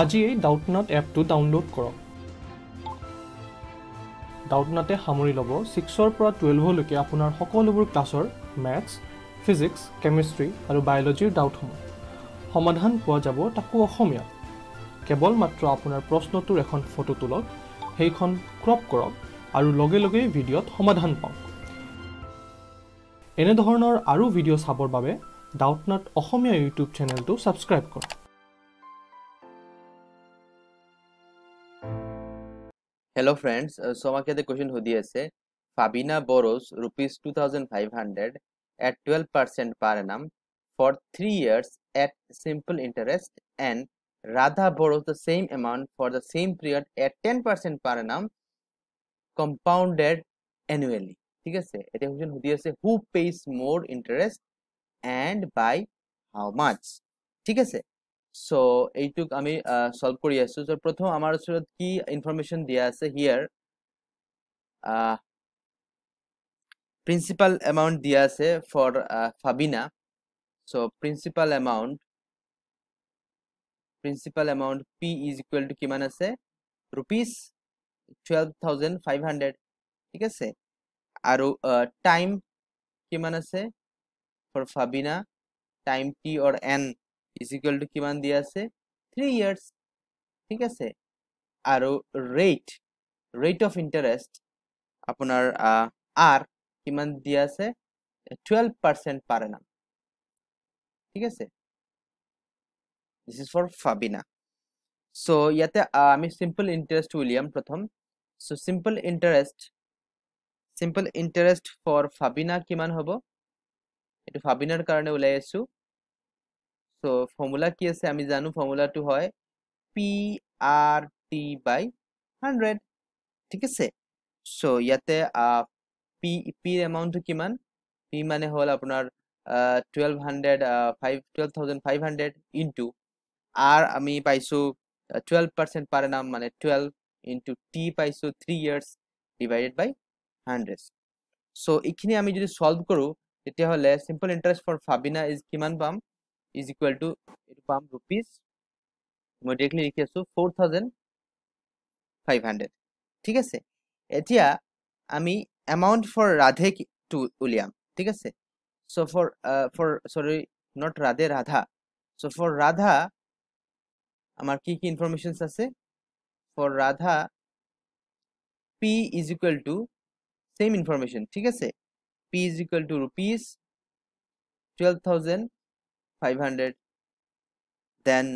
আজিয়েই ডাউটনাথ এপটো ডাউনলোড কৰক ডাউটনাথে সামৰি ল'ব ছিক্সৰ পৰা টুৱেলভলৈকে আপোনাৰ সকলোবোৰ ক্লাছৰ মেথছ ফিজিক্স কেমিষ্ট্ৰি আৰু বায়'লজিৰ ডাউটসমূহ সমাধান পোৱা যাব তাকো অসমীয়া কেৱল মাত্ৰ আপোনাৰ প্ৰশ্নটোৰ এখন ফটো তোলক সেইখন ক্ৰপ কৰক আৰু লগে লগেই ভিডিঅ'ত সমাধান পাওঁ এনেধৰণৰ আৰু ভিডিঅ' চাবৰ বাবে ডাউটনাথ অসমীয়া ইউটিউব চেনেলটো ছাবস্ক্ৰাইব কৰক হ্যালো ফ্রেন্ডস সোমাকে এতে কোয়েশন হদি আছে Fabina borrows rupees two thousand five hundred at twelve percent per annum for three years at simple interest and Radha borrows the same amount for the same period at ten percent per annum compounded annually ঠিক আছে এটা question হদি আছে who pays more interest and by how much ঠিক আছে so এইটুক আমি solve করি আছো তো প্রথম আমার ওচৰত কি ইনফরমেশন দিয়া আছে হিয়ার প্রিন্সিপাল অ্যামাউন্ট দিয়া আছে for Fabina so principal amount principal amount P is equal to কিমান আছে rupees twelve thousand five hundred ঠিক আছে আৰু টাইম কিমান আছে for Fabina time T or N is equal to kiman diase 3 years thik ase aro rate rate of interest apunar uh, r kiman diase 12% per annum thik ase this is for fabina so yate ami uh, simple interest william pratham so simple interest simple interest for fabina kiman hobo etu fabinar karone ulai asu so formula কি আছে আমি জানো ফর্মুলাটো হয় P R T বাই 100 ঠিক আছে so ইয়াতে P P amount কিমান P মানে হল আপোনাৰ 1200 5 12500 ইনটু আর আমি পাইছো 12% পার মানে 12 ইনটু টি পাইছো 3 ইয়ার্স ডিভাইডেড বাই 100 সো ইখিনি আমি যদি সলভ করো তেতিয়া হলে simple interest for Fabina is কিমান পাম ইজ ইকুয়াল টু এইটো পাম ৰুপিজ মই ডাইৰেক্টলি লিখি আছো ফ'ৰ থাউজেণ্ড ফাইভ হাণ্ড্ৰেড ঠিক আছে এতিয়া আমি এমাউণ্ট ফৰ ৰাধে টু উলিয়াম ঠিক আছে so' for for sorry not Radhe Radha so' for Radha আমার কি কি ইনফরমেশনস আছে for Radha P is equal to same information ঠিক আছে P is equal to rupees twelve thousand 500 then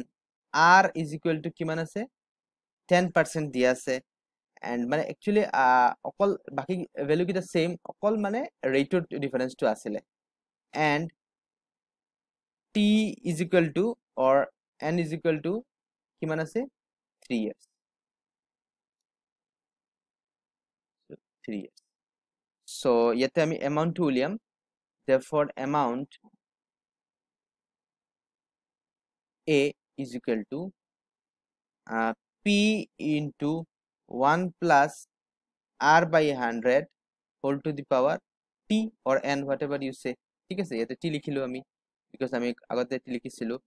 r is equal to কিমান আছে 10% দিয়া আছে এণ্ড মানে একচুৱেলি অকল বাকী ভেলুকেইটা ছেইম অকল মানে ৰেটৰ ডিফাৰেঞ্চটো আছিলে and T is equal to or N is equal to কিমান আছে three years three years so' ইয়াতে আমি এমাউণ্টটো উলিয়াম দে for amount A is equal to uh, P into 1 plus R by 100 whole to the power T or N, whatever you say. ठीक है sir ये तो टी लिखी लो अमी, because अमी अगर ते टी लिखी सिलो,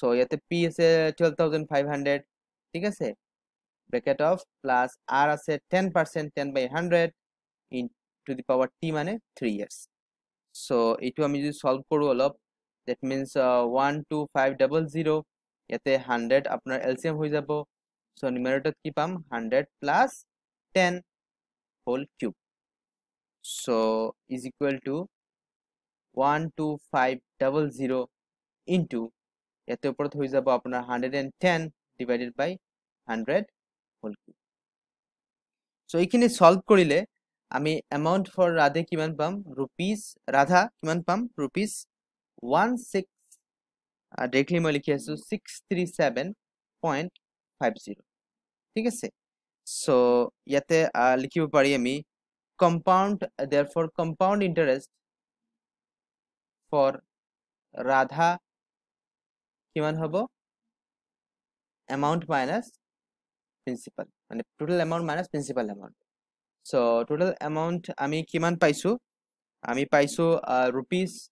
so ये तो P से 12,500, ठीक है sir, bracket of plus R से 10 percent 10 by 100 into the power T माने 3 years, so ये तो अमी जो सॉल्व करो अलाप, that means one two five double zero' ইয়াতে হাণ্ড্ৰেড আপোনাৰ এলচিয়াম হৈ যাব চ' নিউমাৰেটত কি পাম hundred plus ten whole cube so' is equal to one two five double zero' into ইয়াতে ওপৰত হৈ যাব আপোনাৰ hundred and ten divided by hundred whole cube so' এইখিনি ছল্ভ কৰিলে আমি এমাউণ্ট ফৰ ৰাধে কিমান পাম ৰুপিজ ৰাধা কিমান পাম ৰুপিজ 16 directly মই লিখি আছো 637.50 ঠিক আছে সো ইয়াতে লিখিব পাৰি আমি compound therefore compound interest for Radha কিমান হ'ব এমাউন্ট মাইনাস প্রিন্সিপাল মানে total amount minus principal amount so total amount আমি কিমান পাইছো আমি পাইছো rupees 16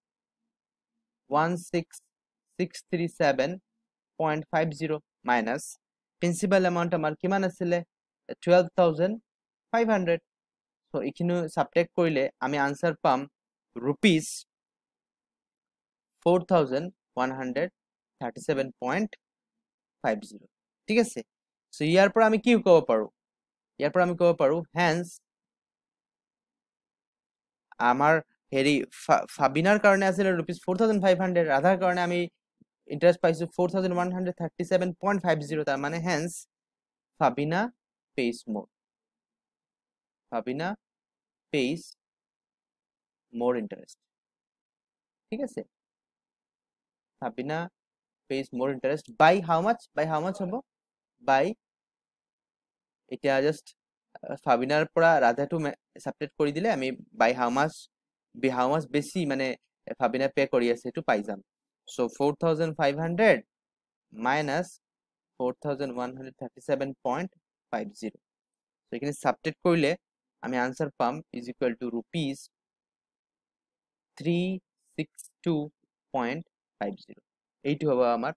16637.50 minus principal amount amar kiman asile 12500 so ikinu subtract korile ami answer pam rupees 4137.50 thik ache so iar por ami ki kobo paru iar por ami kobo paru hence amar হেৰি ফাবিনাৰ কাৰণে আছিলে rupees four thousand five hundred ৰাধাৰ কাৰণে আমি interest পাইছোঁ four thousand one hundred thirty seven point five zero' তাৰমানে hence ফাবিনা page মোৰ ফাবিনা পেইজ মোৰ ইণ্টাৰেষ্ট ঠিক আছে ফাবিনা পেইজ মোৰ interest by how much by how much হ'ব বাই এতিয়া জাষ্ট ফাবিনাৰ পৰা ৰাধাটো ছাবটেক্ট কৰি দিলে আমি বাই হাউ মাছ বিহাও মাছ বেছি মানে ভাবিনা পে কৰি আছে সেইটো পাই যাম so' four thousand five hundred minus four thousand one hundred thirty seven point five zero' so' এইখিনি কৰিলে আমি আনচাৰ পাম is equal to rupees three five zero' এইটো হ'ব আমাৰ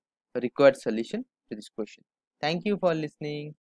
required solution to this question thank you for লিছনিং